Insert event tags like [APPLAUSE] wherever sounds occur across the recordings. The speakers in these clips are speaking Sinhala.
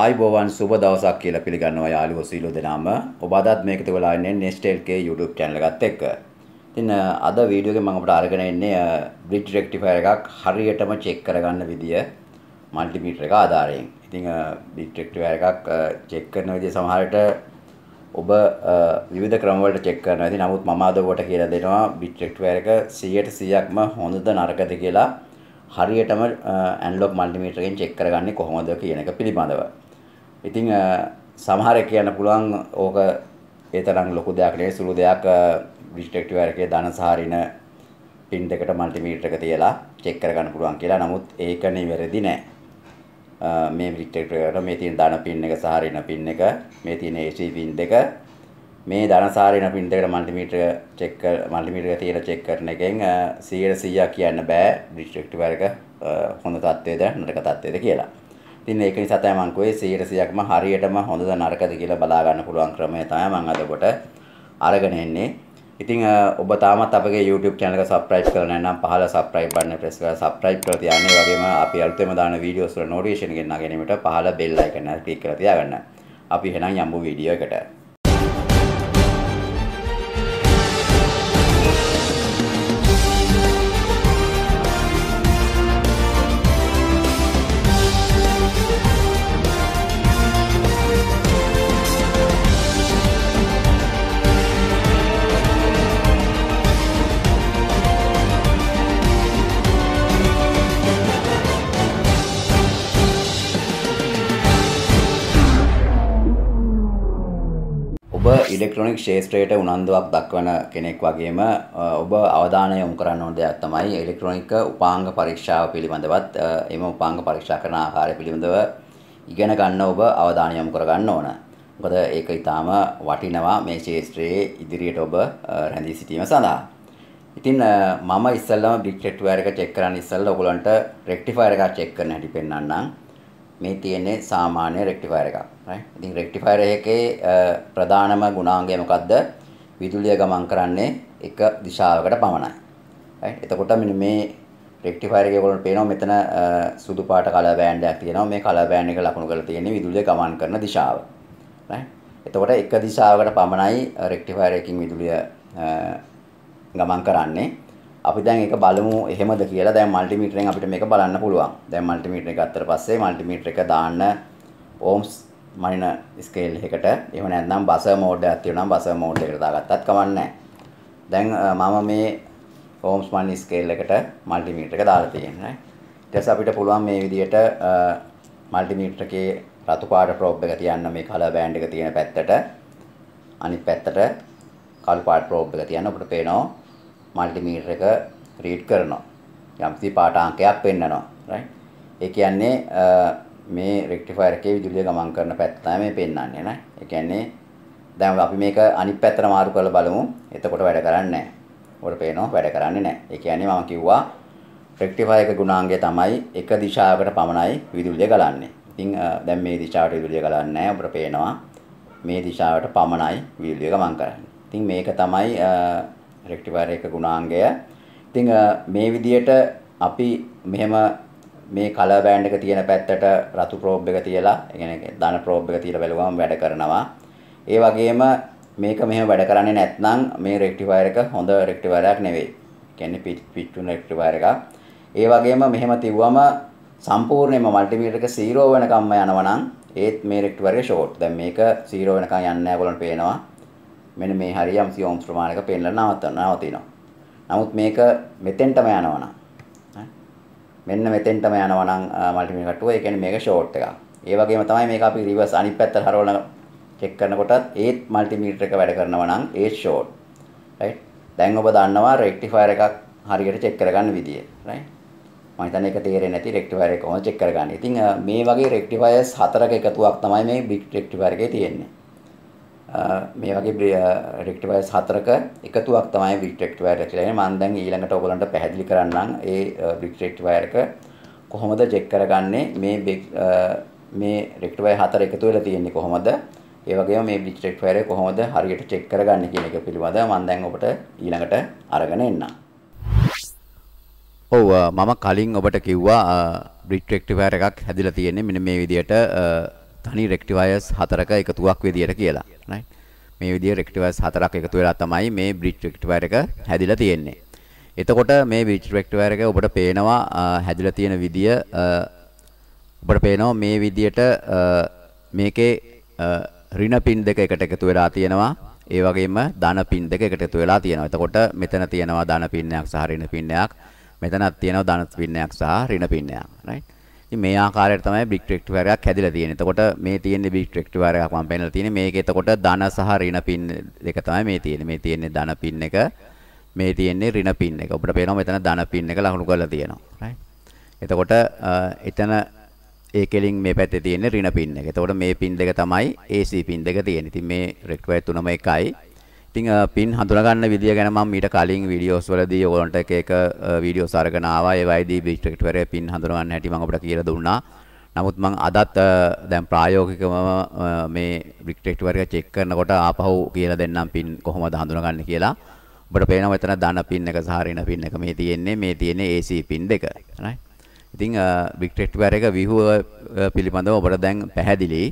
ආයිබෝවන් සුබ දවසක් කියලා පිළිගන්නවා යාළුවෝ සීලෝ දෙනාම. ඔබ අදත් මේකතු වෙලා ඉන්නේ Nestlk YouTube channel එකත් එක්ක. ඉතින් අද වීඩියෝ එකෙන් මම ඔබට අරගෙන ඉන්නේ bridge rectifier එකක් හරියටම check කරගන්න විදිය multimeter එක ආධාරයෙන්. ඉතින් bridge rectifier එකක් check කරන විදිය සමහරට ඔබ විවිධ ක්‍රම වලට check කරනවා. ඉතින් නමුත් මම අද ඔබට කියලා දෙනවා bridge rectifier එක 100%ක්ම හොඳද නරකද කියලා හරියටම ඇන්ලොග් මල්ටිමීටරෙන් චෙක් කරගන්නේ කොහොමද කියන එක පිළිබඳව. ඉතින් සමහර කියන්න පුළුවන් ඕක ඒ තරම් ලොකු දෙයක් නෙවෙයි සුළු දෙයක් ඩිටෙක්ටිව් එකේ ධනසාරින පින් දෙකට මල්ටිමීටර එක තියලා චෙක් කරගන්න පුළුවන් කියලා. නමුත් ඒක නෙවෙරදි නෑ. මේ ඩිටෙක්ටිව් එකට මේ තියෙන ධන පින් එක සාරින පින් එක මේ තියෙන AC පින් දෙක මේ ධනසාරින පින් දෙකට මල්ටිමීටර චෙක් කර මල්ටිමීටර එක තියලා චෙක් කරන එකෙන් 100% කියන්න බෑ ඩිටෙක්ටිව් එක හොඳ තත්ත්වයේද නරක තත්ත්වයේද කියලා. ඉතින් ඒක නිසා තමයි මම කිව්වේ 100%ක්ම හරියටම හොඳද නරකද කියලා බලා ගන්න පුළුවන් ක්‍රමය තමයි මම අද කොට අරගෙන එන්නේ. ඉතින් ඔබ තාමත් අපගේ YouTube channel එක subscribe කරලා නැත්නම් පහළ subscribe button එක press කරලා subscribe කරලා තියාගන්න. ඒ වගේම අපි අලුතෙන් දාන videos වල notification එක ගෙනා ගැනීමට පහළ bell icon එක click කරලා තියාගන්න. අපි එහෙනම් යම්බු වීඩියෝ එකට ඉලෙක්ට්‍රොනික් ශේත්‍රයට උනන්දුවක් දක්වන කෙනෙක් වගේම ඔබ අවධානය යොමු කරන්න ඕන දෙයක් තමයි ඉලෙක්ට්‍රොනික උපාංග පරීක්ෂාව පිළිබඳවත් එම උපාංග පරීක්ෂා කරන ආකාරය පිළිබඳව ඉගෙන ගන්න ඔබ අවධානය යොමු කරගන්න ඕන. මොකද ඒක ඊටාම වටිනවා මේ ශේත්‍රයේ ඉදිරියට ඔබ රැඳී සිටීම සඳහා. ඉතින් මම ඉස්සල්ලාම බිග් රෙක්ටිෆයර් එක චෙක් කරන්න ඉස්සල්ලා ඔයගලන්ට රෙක්ටිෆයර් එකක් චෙක් කරන හැටි පෙන්වන්නම්. මේ තියෙන්නේ සාමාන්‍ය රෙක්ටිෆයර් එකක්. right? ඉතින් රෙක්ටිෆයර් එකේ ප්‍රධානම ගුණාංගය මොකද්ද? විදුලිය ගමන් කරන්නේ එක දිශාවකට පමණයි. right? එතකොට මෙන්න මේ රෙක්ටිෆයර් එකේ ඔයගොල්ලෝ පේනවා මෙතන සුදු පාට කලර් බෑන්ඩ් එකක් තියෙනවා. මේ කලර් බෑන්ඩ් එක ලකුණු කරලා තියෙන්නේ විදුලිය ගමන් කරන දිශාව. right? එතකොට එක දිශාවකට පමණයි රෙක්ටිෆයර් එකකින් විදුලිය ගමන් කරන්නේ. අපි දැන් ඒක බලමු එහෙමද කියලා දැන් මල්ටිමීටරෙන් අපිට මේක බලන්න පුළුවන්. දැන් මල්ටිමීටර එක ගත්තට පස්සේ මල්ටිමීටර එක දාන්න ඕම්ස් මනින ස්කේල් එකකට. එහෙම නැත්නම් බසර් මෝඩ් එකක් තියෙනවා නම් බසර් මෝඩ් එකට දාගත්තත් කමන්නේ දැන් මම මේ ඕම්ස් මනින ස්කේල් එකට මල්ටිමීටර එක දාලා තියෙනවා. ඊට පස්සේ අපිට පුළුවන් මේ විදිහට මල්ටිමීටර එකේ රතු පාට ප්‍රෝබ් එක තියන්න මේ කලර් බෑන්ඩ් එක තියෙන පැත්තට අනිත් පැත්තට කළු පාට ප්‍රෝබ් එක තියන්න අපිට පේනවා මල්ටිමීටර එක රීඩ් කරනවා. යම්කිසි පාඨාංකයක් පෙන්නනවා. right? ඒ කියන්නේ මේ රෙක්ටිෆයර් එකේ විදුලිය ගමන් කරන පැත්ත තමයි මේ පෙන්වන්නේ නේ. ඒ කියන්නේ දැන් අපි මේක අනිත් පැත්තට මාරු කරලා බලමු. එතකොට වැඩ කරන්නේ නැහැ. ඔර පේනවා වැඩ කරන්නේ නැහැ. ඒ කියන්නේ මම කිව්වා රෙක්ටිෆයර් එක ගුණාංගය තමයි එක දිශාවකට පමණයි විදුලිය ගලන්නේ. ඉතින් දැන් මේ දිශාවට විදුලිය ගලන්නේ නැහැ. ඔබට පේනවා මේ දිශාවට පමණයි විදුලිය ගමන් කරන්නේ. ඉතින් මේක තමයි රෙක්ටිෆයර් එක ගුණාංගය. ඉතින් මේ විදියට අපි මෙහෙම මේ කලර් බෑන්ඩ් එක තියෙන පැත්තට රතු ප්‍රෝබ් එක තියලා, ඒ කියන්නේ ධන ප්‍රෝබ් එක තියලා බලුවම වැඩ කරනවා. ඒ වගේම මේක මෙහෙම වැඩ කරන්නේ නැත්නම් මේ රෙක්ටිෆයර් එක හොඳ රෙක්ටිෆයරයක් නෙවෙයි. කියන්නේ පිට්ටුන රෙක්ටිෆයර් එකක්. ඒ වගේම මෙහෙම තිබුවම සම්පූර්ණයෙන්ම මල්ටිමීටර් එක 0 වෙනකම්ම යනවා නම් ඒත් මේ රෙක්ටිෆයර් එක ෂෝට්. දැන් මේක 0 වෙනකම් යන්නේ නැහැ ඔයගොල්ලන්ට පේනවා. මෙන්න මේ හරිය යම් සියෝම් ප්‍රමාණයක පෙන්ලා නවතන නවතිනවා. නමුත් මේක මෙතෙන්ටම යනවා මෙන්න මෙතෙන්ටම යනවා නම් මල්ටිමීටර් කටුව ඒ කියන්නේ මේක ෂෝට් එකක්. ඒ වගේම තමයි මේක අපි රිවර්ස් අනිත් පැත්තට හරවලා චෙක් කරනකොටත් ඒත් මල්ටිමීටර් එක වැඩ කරනවා නම් ඒ ෂෝට්. රයිට්. දැන් ඔබ දන්නවා රෙක්ටිෆයර් එකක් හරියට චෙක් කරගන්න විදිය. රයිට්. මම හිතන්නේ ඒක තේරෙන්නේ නැති රෙක්ටිෆයර් එක කොහොමද චෙක් කරගන්නේ. ඉතින් මේ වගේ රෙක්ටිෆයර්ස් හතරක එකතුවක් තමයි මේ බිග් රෙක්ටිෆයර් එකේ තියෙන්නේ. මේ වගේ රෙක්ටිෆයර්ස් හතරක එකතුවක් තමයි බ්‍රික් රෙක්ටිෆයර් කියලා කියන්නේ. මම දැන් ඊළඟට ඔයගලන්ට පැහැදිලි කරන්නම් ඒ බ්‍රික් රෙක්ටිෆයර් එක කොහොමද චෙක් කරගන්නේ මේ මේ රෙක්ටිෆයර් හතර එකතු වෙලා තියෙන්නේ කොහොමද? ඒ වගේම මේ බ්‍රික් රෙක්ටිෆයර් එක කොහොමද හරියට චෙක් කරගන්නේ කියන එක පිළිබඳව මම දැන් ඔබට ඊළඟට අරගෙන එන්නම්. ඔව් මම කලින් ඔබට කිව්වා බ්‍රික් රෙක්ටිෆයර් එකක් හැදිලා තියෙන්නේ මෙන්න මේ විදිහට තනි රෙක්ටිෆයර්ස් හතරක එකතුවක් විදියට කියලා. right? මේ විදියට රෙක්ටිෆයර්ස් හතරක් එකතු වෙලා තමයි මේ බ්‍රිජ් රෙක්ටිෆයර් එක හැදිලා තියෙන්නේ. එතකොට මේ බ්‍රිජ් රෙක්ටිෆයර් එක ඔබට පේනවා හැදිලා තියෙන විදිය ඔබට පේනවා මේ විදියට මේකේ ඍණ පින් දෙක එකට එකතු වෙලා තියෙනවා. ඒ වගේම ධන පින් දෙක එකට එකතු වෙලා තියෙනවා. එතකොට මෙතන තියෙනවා ධන පින්නයක් සහ ඍණ පින්නයක්. මෙතනක් තියෙනවා ධන පින්නයක් සහ ඍණ පින්නයක්. right? ඉතින් මේ ආකාරයට තමයි බික් රෙක්ටිෆයර් එකක් හැදිලා තියෙන්නේ. එතකොට මේ තියෙන්නේ බික් රෙක්ටිෆයර් එකක් මම පෙන්නලා තියෙන්නේ. මේක එතකොට ධන සහ ඍණ පින් දෙක තමයි මේ තියෙන්නේ. මේ තියෙන්නේ ධන පින් එක. මේ තියෙන්නේ ඍණ පින් එක. ඔබට පේනවා මෙතන ධන පින් එක ලකුණු කරලා තියෙනවා. right. එතකොට එතන ඒකෙලින් මේ පැත්තේ තියෙන්නේ ඍණ පින් එක. එතකොට මේ පින් දෙක තමයි AC පින් දෙක තියෙන්නේ. ඉතින් මේ රෙක්ටිෆයර් තුනම එකයි. ඉතින් පින් හඳුනගන්න විදිය ගැන මම ඊට කලින් වීඩියෝස් වලදී ඔයගොල්ලන්ට එක එක වීඩියෝස් අරගෙන ආවා. ඒ වයිදී බිස්ට්‍රික්ට්වරේ පින් හඳුනගන්න හැටි මම ඔබට කියලා දුන්නා. නමුත් මම අදත් දැන් ප්‍රායෝගිකවම මේ බිස්ට්‍රික්ට්වරේ චෙක් කරනකොට ආපහු කියලා දෙන්නම් පින් කොහොමද හඳුනගන්නේ කියලා. ඔබට පේනවා මෙතන ධන පින් එක සහ ඍණ පින් එක මේ තියෙන්නේ මේ තියෙන්නේ AC පින් දෙක right ඉතින් බිග් ටෙක්ට් වර එක විහුව පිළිබඳව ඔබට දැන් පැහැදිලි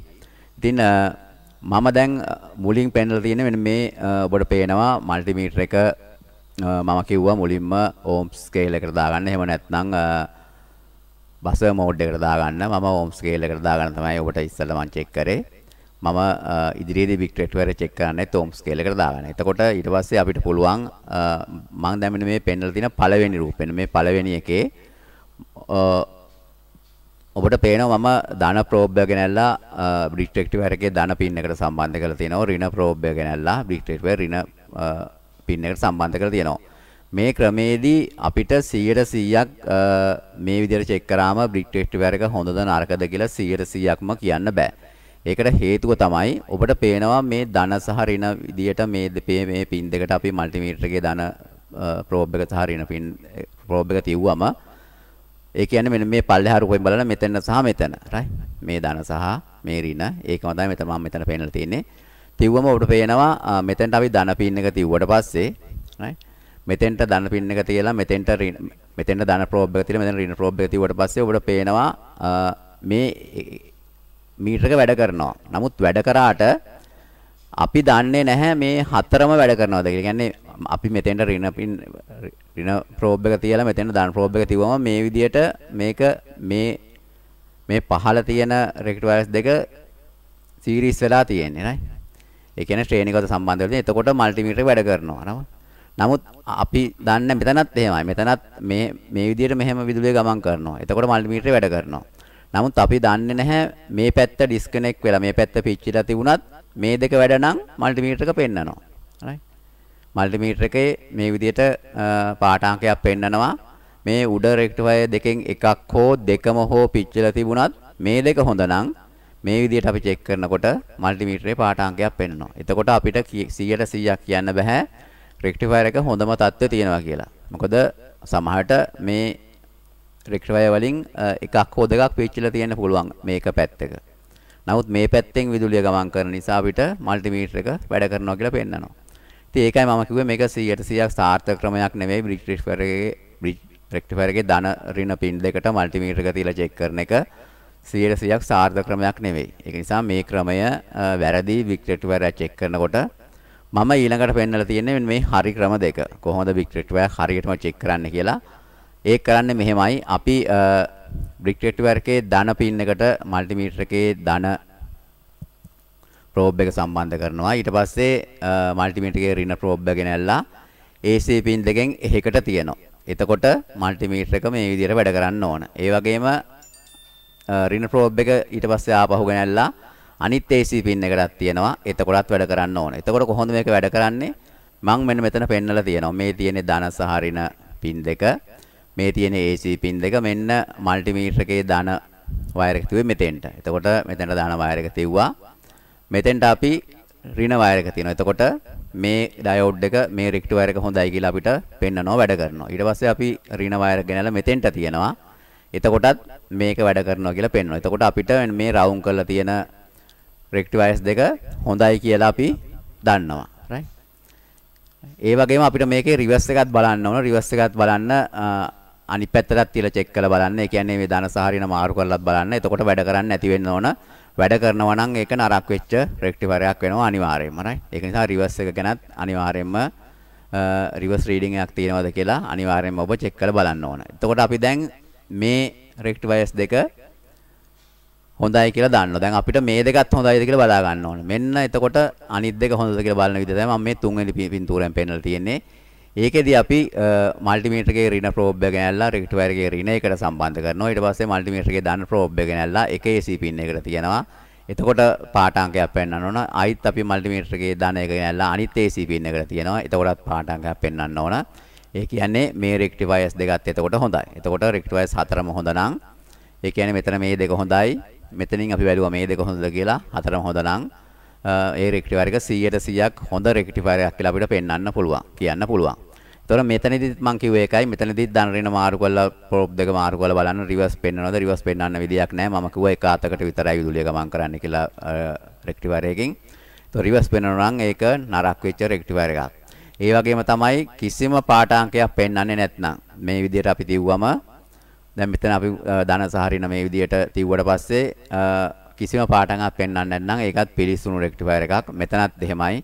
ඉතින් මම දැන් මුලින් පෙන්ලා තියෙන මෙන්න මේ ඔබට පේනවා මල්ටිමීටර එක මම කිව්වා මුලින්ම ඕම් ස්කේල් එකට දාගන්න. එහෙම නැත්නම් බස මෝඩ් එකට දාගන්න. මම ඕම් ස්කේල් එකට දාගන්න තමයි ඔබට ඉස්සෙල්ලා මම චෙක් කරේ. මම ඉදිරියේදී බික් රෙට්වර් චෙක් කරන්නේ ඕම් ස්කේල් එකට දාගන්න. එතකොට ඊට පස්සේ අපිට පුළුවන් මම දැන් මේ පෙන්ලා තියෙන පළවෙනි රූපෙන මේ පළවෙනි එකේ ඔබට පේනවා මම ධන ප්‍රෝබ් එක ගෙනල්ලා ඩිස්ට්‍රික්ට් එකේ ධන පින් එකට සම්බන්ධ කරලා තියෙනවා ඍණ ප්‍රෝබ් එක ගෙනල්ලා ඩිස්ට්‍රික්ට් එකේ ඍණ පින් එකට සම්බන්ධ කරලා තියෙනවා මේ ක්‍රමේදී අපිට 100%ක් මේ විදිහට චෙක් කරාම ඩිස්ට්‍රික්ට් එකේ හොඳද නරකද කියලා 100%ක්ම කියන්න බෑ ඒකට හේතුව තමයි ඔබට පේනවා මේ ධන සහ ඍණ විදියට මේ දෙපේ මේ පින් දෙකට අපි මල්ටිමීටර් එකේ ධන ප්‍රෝබ් එක සහ ඍණ පින් ප්‍රෝබ් එක තියුවම ඒ කියන්නේ මෙන්න මේ පල්ලෙහා රූපයෙන් බලලා මෙතන සහ මෙතන. right? මේ ධන සහ මේ ඍණ ඒකම තමයි මෙතන මම මෙතන පේනලා තියෙන්නේ. තිව්වම ඔබට පේනවා මෙතෙන්ට අපි ධන පින් එක තිව්වට පස්සේ right? මෙතෙන්ට ධන පින් එක තියලා මෙතෙන්ට මෙතෙන්ට ධන ප්‍රෝබ් එක තියලා මෙතෙන් ඍණ ප්‍රෝබ් එක තිව්වට පස්සේ ඔබට පේනවා මේ මීටර එක වැඩ කරනවා. නමුත් වැඩ කරාට අපි දන්නේ නැහැ මේ හතරම වැඩ කරනවාද කියලා. කියන්නේ අපි මෙතෙන්ට රින පින් රින ප්‍රෝබ් එක තියලා මෙතෙන්ට ධන ප්‍රෝබ් එක තියවම මේ විදියට මේක මේ මේ පහළ තියෙන රෙකට් වයර්ස් දෙක සීරීස් වෙලා තියෙන්නේ නේද? ඒ කියන්නේ ස්ට්‍රේන් එකකට සම්බන්ධ වෙලා එතකොට මල්ටිමීටර වැඩ කරනවා නම. නමුත් අපි දන්නේ මෙතනත් එහෙමයි. මෙතනත් මේ මේ විදියට මෙහෙම විදුලිය ගමන් කරනවා. එතකොට මල්ටිමීටර වැඩ කරනවා. නමුත් අපි දන්නේ නැහැ මේ පැත්ත ඩිස්කනෙක්ට් වෙලා මේ පැත්ත පිච්චිලා තිබුණත් මේ දෙක වැඩ නම් මල්ටිමීටරක පෙන්නනවා. හරි. මල්ටිමීටර එකේ මේ විදිහට පාඨාංකයක් පෙන්නනවා. මේ උඩ රෙක්ටිෆයර් දෙකෙන් එකක් හෝ දෙකම හෝ පිච්චලා තිබුණත් මේ දෙක හොඳ නම් මේ විදිහට අපි චෙක් කරනකොට මල්ටිමීටරේ පාඨාංකයක් පෙන්වනවා. එතකොට අපිට 100ට 100ක් කියන්න බෑ රෙක්ටිෆයර් එක හොඳම තත්ත්වයේ තියෙනවා කියලා. මොකද සමහරට මේ රෙක්ටිෆයර් වලින් එකක් හෝ දෙකක් පිච්චලා තියෙන්න පුළුවන් මේක පැත්තක. නමුත් මේ පැත්තෙන් විදුලිය ගමන් කරන නිසා අපිට මල්ටිමීටර එක වැඩ කරනවා කියලා පෙන්නනවා. ඉතින් ඒකයි මම කිව්වේ මේක 100%ක් සාර්ථක ක්‍රමයක් නෙමෙයි බ්‍රිජ් රෙක්ටිෆයර් එකේ බ්‍රිජ් රෙක්ටිෆයර් එකේ ධන ඍණ පින් දෙකට මල්ටිමීටර් එක තියලා චෙක් කරන එක 100%ක් සාර්ථක ක්‍රමයක් නෙවෙයි. ඒක නිසා මේ ක්‍රමය වැරදි බික් රෙක්ටිෆයර් එක චෙක් කරනකොට මම ඊළඟට පෙන්වලා තියෙන්නේ මේ හරි ක්‍රම දෙක. කොහොමද බික් රෙක්ටිෆයර් හරියටම චෙක් කරන්න කියලා. ඒක කරන්නේ මෙහෙමයි. අපි බික් රෙක්ටිෆයර් එකේ ධන පින් එකට මල්ටිමීටර් එකේ ධන ප්‍රෝබ් එක සම්බන්ධ කරනවා. ඊට පස්සේ මල්ටිමීටරයේ රින ප්‍රෝබ් එක ගෙනල්ලා AC පින් දෙකෙන් එකකට තියනවා. එතකොට මල්ටිමීටර එක මේ විදිහට වැඩ කරන්න ඕන. ඒ වගේම රින ප්‍රෝබ් එක ඊට පස්සේ ආපහු ගෙනල්ලා අනිත් AC පින් එකටත් තියනවා. එතකොටත් වැඩ කරන්න ඕන. එතකොට කොහොමද මේක වැඩ කරන්නේ? මම මෙන්න මෙතන පෙන්නලා තියෙනවා. මේ තියෙන්නේ ධන සහ රින පින් දෙක. මේ තියෙන AC පින් දෙක මෙන්න මල්ටිමීටර එකේ ධන වයර් එක තිබෙන්නේ මෙතෙන්ට. එතකොට මෙතනට ධන වයර් එක තියුවා. මෙතෙන්ට අපි ඍණ වයර් එක තියෙනවා. එතකොට මේ ඩයෝඩ් එක මේ රෙක්ට් වයර් එක හොඳයි කියලා අපිට පෙන්නනවා වැඩ කරනවා. ඊට පස්සේ අපි ඍණ වයර් එක ගෙනලා මෙතෙන්ට තියනවා. එතකොටත් මේක වැඩ කරනවා කියලා පෙන්වනවා. එතකොට අපිට මේ රවුම් කරලා තියෙන රෙක්ට් වයර්ස් දෙක හොඳයි කියලා අපි දන්නවා. right? ඒ වගේම අපිට මේකේ රිවර්ස් එකත් බලන්න ඕන. රිවර්ස් එකත් බලන්න අනිත් පැත්තටත් තියලා චෙක් කරලා බලන්න. ඒ කියන්නේ මේ ධනසහරින මාරු කරලත් බලන්න. එතකොට වැඩ කරන්නේ නැති වෙන්න ඕන. වැඩ කරනවා නම් ඒක නරක වෙච්ච රෙක්ටිෆයරයක් වෙනවා අනිවාර්යයෙන්ම right. ඒක නිසා රිවර්ස් එක ගැනත් අනිවාර්යයෙන්ම රිවර්ස් රීඩින් එකක් තියෙනවද කියලා අනිවාර්යයෙන්ම ඔබ චෙක් කරලා බලන්න ඕන. එතකොට අපි දැන් මේ රෙක්ටිෆයර්ස් දෙක හොඳයි කියලා දන්නවා. දැන් අපිට මේ දෙකත් හොඳයිද කියලා බලා ගන්න ඕනේ. මෙන්න එතකොට අනිත් දෙක හොඳද කියලා බලන විදිහ තමයි මම මේ තුන්වෙනි පින්තූරයෙන් පෙන්නලා තියෙන්නේ. ඒකෙදි අපි මල්ටිමීටරගේ රින ප්‍රෝබ් එක ගෙනල්ලා රෙක්ටිෆයර් එකේ රින එකට සම්බන්ධ කරනවා. ඊට පස්සේ මල්ටිමීටරගේ දාන ප්‍රෝබ් එක ගෙනල්ලා එක AC පින් එකකට තියනවා. එතකොට පාටාංකයක් පෙන්වන්න ඕන. අයිත් අපි මල්ටිමීටරගේ දාන එක ගෙනල්ලා අනිත් AC පින් එකට තියනවා. එතකොටත් පාටාංකයක් පෙන්වන්න ඕන. ඒ කියන්නේ මේ රෙක්ටිෆයර්ස් දෙකත් එතකොට හොඳයි. එතකොට රෙක්ටිෆයර්ස් හතරම හොඳ නම් ඒ කියන්නේ මෙතන මේ දෙක හොඳයි. මෙතනින් අපි බැලුවා මේ දෙක හොඳද කියලා හතරම හොඳ නම් ඒ රෙක්ටිෆයර් එක 100ට 100ක් හොඳ රෙක්ටිෆයර් එකක් කියලා අපිට පෙන්වන්න පුළුවන්. කියන්න පුළුවන්. තොර මෙතනදිත් මම කිව්ව එකයි මෙතනදිත් දනරින මාරු කරලා ප්‍රොප් දෙක මාරු කරලා බලන්න රිවර්ස් පෙන්නනවද රිවර්ස් පෙන්නන්න විදියක් නැහැ මම කිව්වා එක අතකට විතරයි විදුලිය ගමන් කරන්න කියලා රෙක්ටිෆයර් එකකින් තොර රිවර්ස් පෙන්නනවා නම් ඒක නරක් වෙච්ච රෙක්ටිෆයර් එකක් ඒ වගේම තමයි කිසිම පාඨාංකයක් පෙන්වන්නේ නැත්නම් මේ විදියට අපි තිව්වම දැන් මෙතන අපි ධන සහරින මේ විදියට තිව්වට පස්සේ කිසිම පාඨාංකයක් පෙන්වන්නේ නැත්නම් ඒකත් පිළිස්සුණු රෙක්ටිෆයර් එකක් මෙතනත් එහෙමයි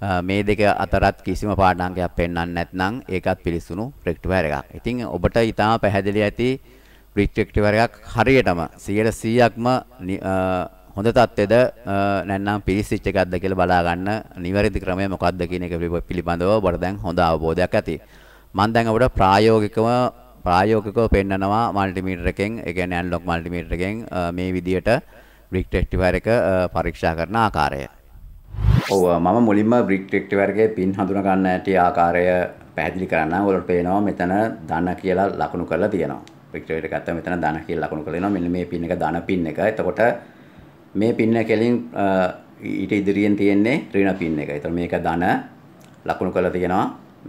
මේ දෙක අතරත් කිසිම පාඩංගයක් පෙන්වන්නේ නැත්නම් ඒකත් පිළිසුණු රෙක්ටිෆයර් එකක්. ඉතින් ඔබට ඊටම පැහැදිලි ඇති රිට්‍රෙක්ටිවර් එකක් හරියටම 100%ක්ම හොඳ තත්ත්වෙද නැත්නම් පිරිසිච්ච එකක්ද කියලා බලා ගන්න නිවැරදි ක්‍රමය මොකක්ද කියන එක පිළිබඳව ඔබට දැන් හොඳ අවබෝධයක් ඇති. මම දැන් ඔබට ප්‍රායෝගිකව ප්‍රායෝගිකව පෙන්නනවා මල්ටිමීටර එකෙන් ඒ කියන්නේ ඇනලොග් මල්ටිමීටර එකෙන් මේ විදියට රිට්‍රෙක්ටිවර් එක පරීක්ෂා කරන ආකාරය. ඔව මම මුලින්ම බ්‍රික්ටෙක්ට වර්ගේ පින් හඳුනගන්න ඇති ආකාරය පැහැදිලි කරන්න ඔලට පේනවා මෙතන දන කියලා ලකුණු කරලා තියෙනවා ප්‍රික්ටට ගත්ත මෙතන දන කියල් ලකුණු කලෙනවා මෙ මේ පින්න එක දන පින්න එක එතකොට මේ පින්න කෙලින් ඊට ඉදිරියෙන් තියෙන්නේ ත්‍රීණ පින්න එක එතර මේක දන ලකුණු කළ තියෙනවා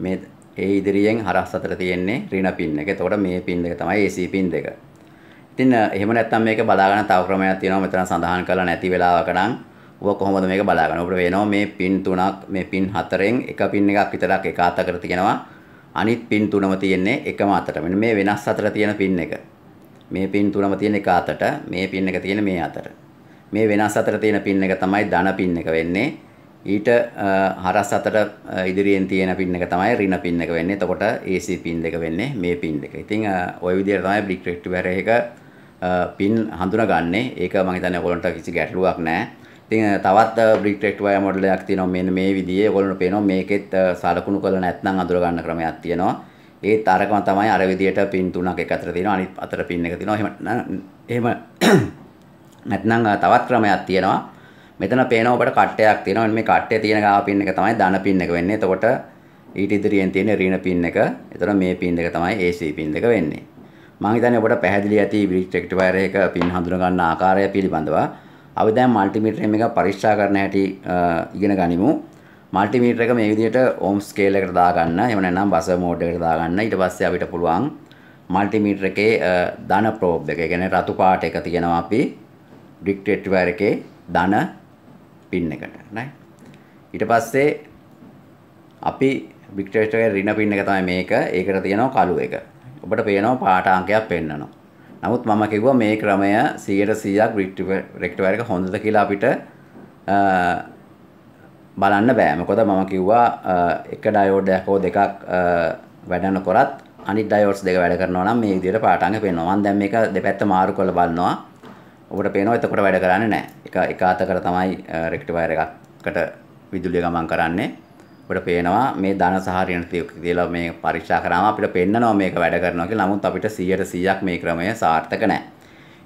මේ ඒ ඉදිරියෙන් හරස් අතර තියෙන්නේ රීණ පින්න එක එතකොට මේ පින් දෙක තමයි AC පින් දෙක ඉතින් එහෙම නැත්නම් මේක බලාගෙන තව ක්‍රමයක් තියෙනවා මෙතන සඳහන් කරලා නැති වෙලාවක නම් ඔබ කොහොමද මේක බලාගන්න ඔබට වෙනවා මේ පින් තුනක් මේ පින් හතරෙන් එක පින් එකක් විතරක් එක අතකට තියෙනවා අනිත් පින් තුනම තියෙන්නේ එකම අතට මෙන්න මේ වෙනස් අතර තියෙන පින් එක මේ පින් තුනම තියෙන එක අතට මේ පින් එක තියෙන මේ අතට මේ වෙනස් අතර තියෙන පින් එක තමයි ධන පින් එක වෙන්නේ ඊට හරස් අතට ඉදිරියෙන් තියෙන පින් එක තමයි ඍණ පින් එක වෙන්නේ. එතකොට AC පින් දෙක වෙන්නේ මේ පින් දෙක. ඉතින් ওই විදිහට තමයි බ්ලික් රෙක්ටිෆයර් එක පින් හඳුනාගන්නේ. ඒක මම හිතන්නේ ඔයගොල්ලන්ට කිසි ගැටලුවක් නැහැ. ඉතින් තවත් බ්‍රික් ටෙක් වයර් මොඩලයක් තියෙනවා මෙන්න මේ විදිහේ. ඔයගොල්ලෝ පේනවා මේකෙත් සලකුණු කරලා නැත්නම් අඳුර ගන්න ක්‍රමයක් තියෙනවා. ඒත් අරකම තමයි අර විදිහට පින් තුනක් එක අතර තියෙනවා. අනිත් අතර පින් එක තියෙනවා. එහෙම එහෙම [COUGHS] නැත්නම් තවත් ක්‍රමයක් තියෙනවා. මෙතන පේනවා ඔබට කට්ටයක් තියෙනවා. මේ කට්ටේ තියෙන ගාව පින් එක තමයි ධන පින් එක වෙන්නේ. එතකොට ඊට ඉදිරියෙන් තියෙන ඍණ පින් එක. එතකොට මේ පින් එක තමයි AC පින් එක වෙන්නේ. මම හිතන්නේ ඔබට පැහැදිලි ඇති බ්‍රික් රෙක්ටිෆයර් එක පින් හඳුන ගන්න ආකාරය පිළිබඳව. අපි දැන් මල්ටිමීටර් එක පරීක්ෂා කරන හැටි ඉගෙන ගනිමු. මල්ටිමීටර් එක මේ විදිහට ඕම් ස්කේල් එකට දාගන්න. එහෙම නැත්නම් බස මෝඩ් එකට දාගන්න. ඊට පස්සේ අපිට පුළුවන් මල්ටිමීටර් එකේ ධන ප්‍රෝබ් එක. ඒ කියන්නේ රතු පාට එක තියෙනවා අපි ඩික්ටේටර් එකේ ධන පින් එකට. නේද? ඊට පස්සේ අපි ඩික්ටේටර් එකේ ඍණ පින් එක තමයි මේක. ඒකට තියෙනවා කළු එක. ඔබට පේනවා පාට අංකයක් පෙන්වනවා. නමුත් මම කිව්වා මේ ක්‍රමය 100%ක් රෙක්ටිෆයර් එක හොඳද කියලා අපිට බලන්න බෑ. මොකද මම කිව්වා එක ඩයෝඩයක් හෝ දෙකක් වැඩ නොකරත් අනිත් ඩයෝඩ්ස් දෙක වැඩ කරනවා නම් මේ විදිහට පාටංග පේනවා. මම දැන් මේක දෙපැත්ත මාරු කරලා බලනවා. ඔබට පේනවා එතකොට වැඩ කරන්නේ නැහැ. එක එක අතකට තමයි රෙක්ටිෆයර් එකකට විදුලිය ගමන් කරන්නේ. අපිට පේනවා මේ ධන සහ ඍණ තියලා මේ පරීක්ෂා කරාම අපිට පෙන්නනවා මේක වැඩ කරනවා කියලා. නමුත් අපිට 100%ක් මේ ක්‍රමය සාර්ථක නැහැ.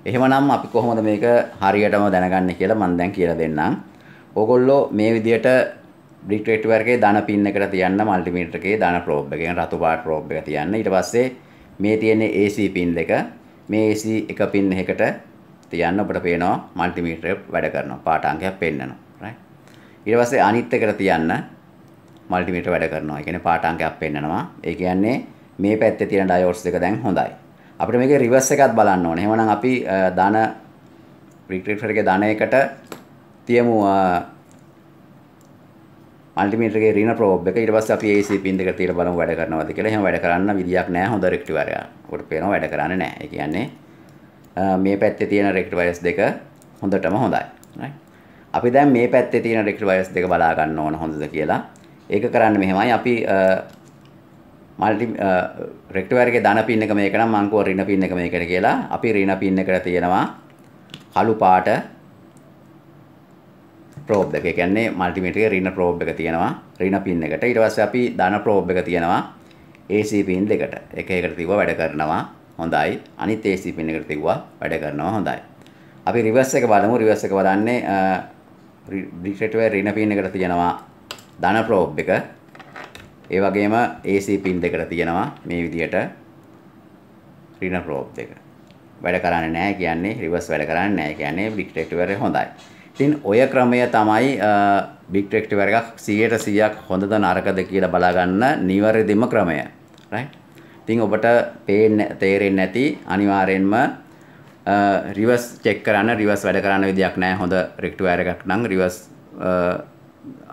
එහෙමනම් අපි කොහොමද මේක හරියටම දැනගන්නේ කියලා මම දැන් කියලා දෙන්නම්. ඕගොල්ලෝ මේ විදියට ඩිටෙක්ටිව් එකේ ධන පින් එකට තියන්න මල්ටිමීටර් එකේ ධන ප්‍රෝබ් එක. කියන්නේ රතු පාට ප්‍රෝබ් එක තියන්න. ඊට පස්සේ මේ තියෙන AC පින් දෙක මේ AC එක පින් එකකට තියන්න අපිට පේනවා මල්ටිමීටර් වැඩ කරනවා. පාට අංකයක් පෙන්නනවා. right. ඊට පස්සේ අනිත් එකට තියන්න මල්ටිමීටර් වැඩ කරනවා. ඒ කියන්නේ පාටාංකයක් පෙන්නනවා. ඒ කියන්නේ මේ පැත්තේ තියෙන ඩයෝඩ්ස් දෙක දැන් හොඳයි. අපිට මේකේ රිවර්ස් එකත් බලන්න ඕනේ. එහෙනම් අපි ධන රිට්‍රීවර් එකේ ධන එකට තියමු මල්ටිමීටරගේ රින ප්‍රෝබ් එක ඊට පස්සේ අපි AC පින් දෙක තියලා බලමු වැඩ කරනවද කියලා. එහෙම වැඩ කරන්න විදියක් නැහැ හොඳ රෙක්ටිෆයර් එකක්. උකට පේනවා වැඩ කරන්නේ නැහැ. ඒ කියන්නේ මේ පැත්තේ තියෙන රෙක්ටිෆයර්ස් දෙක හොඳටම හොඳයි. right? අපි දැන් මේ පැත්තේ තියෙන රෙක්ටිෆයර්ස් දෙක බලා ගන්න ඕන හොඳද කියලා. ඒක කරන්න මෙහෙමයි අපි මල්ටි රෙක්ටවර් එකේ ධන පින් එක මේක නම් මං කෝ ඍණ පින් එක මේකට කියලා අපි ඍණ පින් එකට තියෙනවා කළු පාට ප්‍රෝබ් එක. ඒ කියන්නේ මල්ටිමීටරේ ඍණ ප්‍රෝබ් එක තියෙනවා ඍණ පින් එකට. ඊට පස්සේ අපි ධන ප්‍රෝබ් එක තියෙනවා AC පින් දෙකට. එක එකට තිබ්බා වැඩ කරනවා. හොඳයි. අනිත් AC පින් එකට තිබ්බා වැඩ කරනවා. හොඳයි. අපි රිවර්ස් එක බලමු. රිවර්ස් එක බලන්නේ රිට්‍රේට් වේ ඍණ පින් එකට තියෙනවා ධන ප්‍රෝබ් එක ඒ වගේම AC පින් දෙකට තියෙනවා මේ විදිහට ඍණ ප්‍රෝබ් දෙක. වැඩ කරන්නේ නැහැ කියන්නේ රිවර්ස් වැඩ කරන්නේ නැහැ කියන්නේ බික් රෙක්ටිෆයර් හොඳයි. ඉතින් ඔය ක්‍රමය තමයි බික් රෙක්ටිෆයර් එකක් 100ට 100ක් හොඳද නරකද කියලා බලාගන්න නිවැරදිම ක්‍රමය. right? ඉතින් ඔබට පේන්නේ තේරෙන්නේ නැති අනිවාර්යෙන්ම රිවර්ස් චෙක් කරන්න රිවර්ස් වැඩ කරන්න විදියක් නැහැ හොඳ රෙක්ටිෆයර් එකක් නම් රිවර්ස්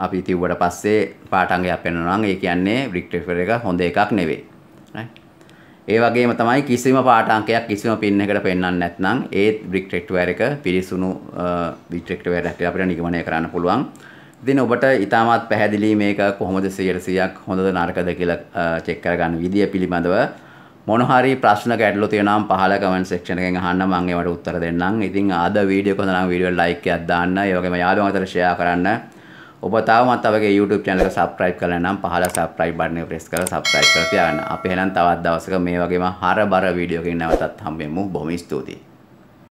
අපි තිව්වට පස්සේ පාටංගයක් පෙන්වනනම් ඒ කියන්නේ බ්‍රික් ටෙෆර් එක හොඳ එකක් නෙවෙයි. ඒ වගේම තමයි කිසිම පාටාංකයක් කිසිම පින් එකකට පෙන්වන්නේ නැත්නම් ඒත් බ්‍රික් ටෙක්ට්වයර් එක පිරිසුණු බ්‍රික් ටෙක්ට්වයර් එකක් අපිට නිගමනය කරන්න පුළුවන්. ඉතින් ඔබට ඉතාමත් පැහැදිලි මේක කොහොමද 100%ක් හොඳද නරකද කියලා චෙක් කරගන්න විදිය පිළිබඳව මොන හරි ප්‍රශ්න ගැටලු තියෙනවා නම් පහල කමෙන්ට් සෙක්ෂන් එකෙන් අහන්න මම ඒවට උත්තර දෙන්නම්. ඉතින් ආද වීඩියෝ කොහොමද නම් වීඩියෝ ලයික් එකක් දාන්න, ඒ වගේම යාළුවෝ අතර ෂෙයා කරන්න. ඔබ තාම මත්තවගේ YouTube channel එක subscribe කරලා නම් පහළ subscribe button එක press කරලා subscribe කරලා තියාගන්න. අපි එහෙනම් තවත් දවසක මේ වගේම හරබර වීඩියෝ එකකින් නැවතත් හම්බෙමු. බොහොම ස්තුතියි.